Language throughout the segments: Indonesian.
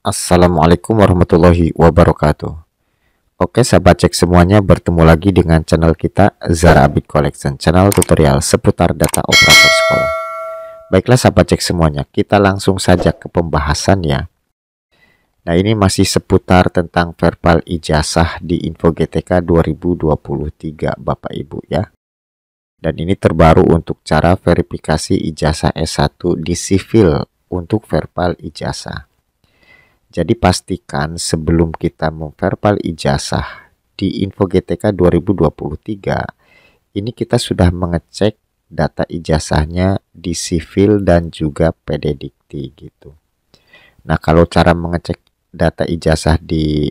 Assalamualaikum warahmatullahi wabarakatuh Oke sahabat cek semuanya bertemu lagi dengan channel kita Zara Abid Collection Channel tutorial seputar data operator sekolah Baiklah sahabat cek semuanya kita langsung saja ke pembahasan ya. Nah ini masih seputar tentang verbal ijazah di Info GTK 2023 Bapak Ibu ya dan ini terbaru untuk cara verifikasi ijazah S1 di sivil untuk verbal ijazah. Jadi pastikan sebelum kita memverbal ijazah di info GTK 2023, ini kita sudah mengecek data ijazahnya di sivil dan juga pededikti gitu. Nah, kalau cara mengecek data ijazah di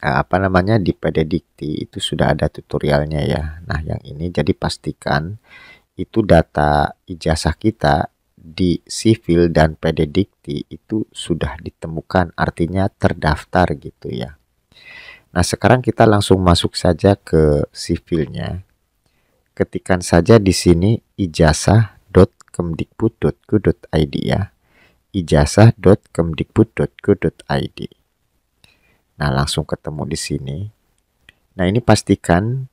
eh, apa namanya di pededikti itu sudah ada tutorialnya ya. Nah, yang ini jadi pastikan itu data ijazah kita di sivil dan pededikti itu sudah ditemukan artinya terdaftar gitu ya. Nah, sekarang kita langsung masuk saja ke sivilnya. Ketikan saja di sini ijazah.kemdikbud.go.id ya. ijazah.kemdikbud.go.id. Nah, langsung ketemu di sini. Nah, ini pastikan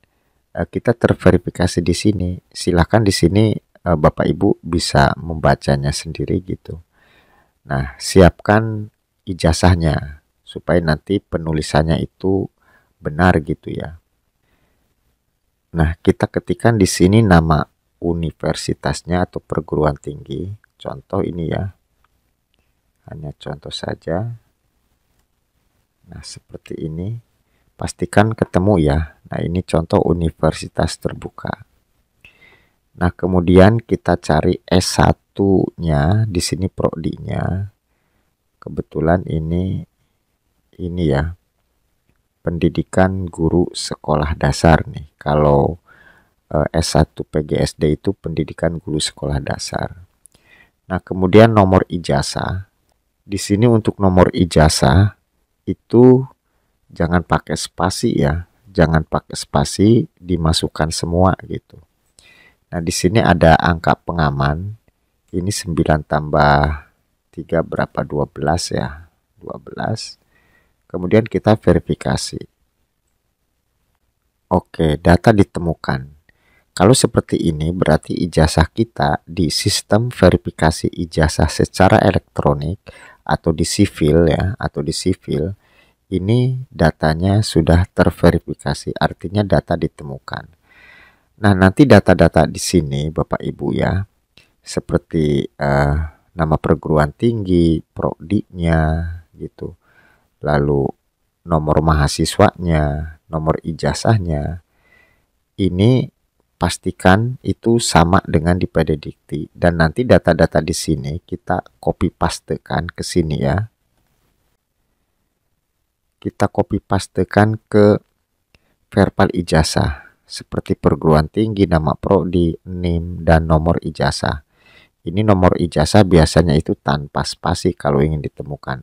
eh, kita terverifikasi di sini. Silahkan di sini uh, Bapak Ibu bisa membacanya sendiri gitu. Nah, siapkan ijazahnya supaya nanti penulisannya itu benar gitu ya. Nah, kita ketikkan di sini nama universitasnya atau perguruan tinggi. Contoh ini ya. Hanya contoh saja. Nah, seperti ini. Pastikan ketemu ya. Nah, ini contoh universitas terbuka. Nah, kemudian kita cari S1-nya di sini prodi-nya Kebetulan ini ini ya. Pendidikan guru sekolah dasar nih. Kalau eh, S1 PGSD itu pendidikan guru sekolah dasar. Nah, kemudian nomor ijazah. Di sini untuk nomor ijazah itu jangan pakai spasi ya. Jangan pakai spasi, dimasukkan semua gitu. Nah, di sini ada angka pengaman. Ini 9 tambah 3 berapa? 12 ya. 12. Kemudian kita verifikasi. Oke, data ditemukan. Kalau seperti ini berarti ijazah kita di sistem verifikasi ijazah secara elektronik atau di sivil ya, atau di sivil ini datanya sudah terverifikasi, artinya data ditemukan. Nah, nanti data-data di sini, Bapak Ibu, ya, seperti uh, nama perguruan tinggi, prodi nya gitu, lalu nomor mahasiswanya, nomor ijazahnya, ini pastikan itu sama dengan di PD Dikti. Dan nanti data-data di sini kita copy paste kan ke sini ya. Kita copy pastekan ke verbal ijazah seperti perguruan tinggi, nama prodi, NIM, dan nomor ijazah. Ini nomor ijazah biasanya itu tanpa spasi kalau ingin ditemukan.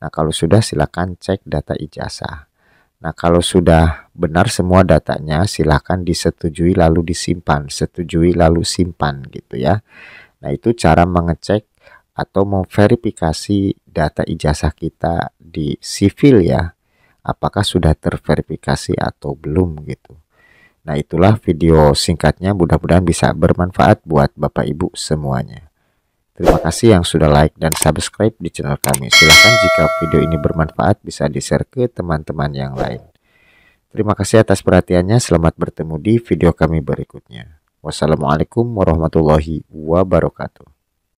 Nah, kalau sudah silakan cek data ijazah. Nah, kalau sudah benar semua datanya, silakan disetujui lalu disimpan, setujui lalu simpan gitu ya. Nah, itu cara mengecek atau memverifikasi data ijazah kita di sivil ya. Apakah sudah terverifikasi atau belum gitu. Nah itulah video singkatnya mudah-mudahan bisa bermanfaat buat Bapak Ibu semuanya. Terima kasih yang sudah like dan subscribe di channel kami. Silahkan jika video ini bermanfaat bisa di-share ke teman-teman yang lain. Terima kasih atas perhatiannya. Selamat bertemu di video kami berikutnya. Wassalamualaikum warahmatullahi wabarakatuh.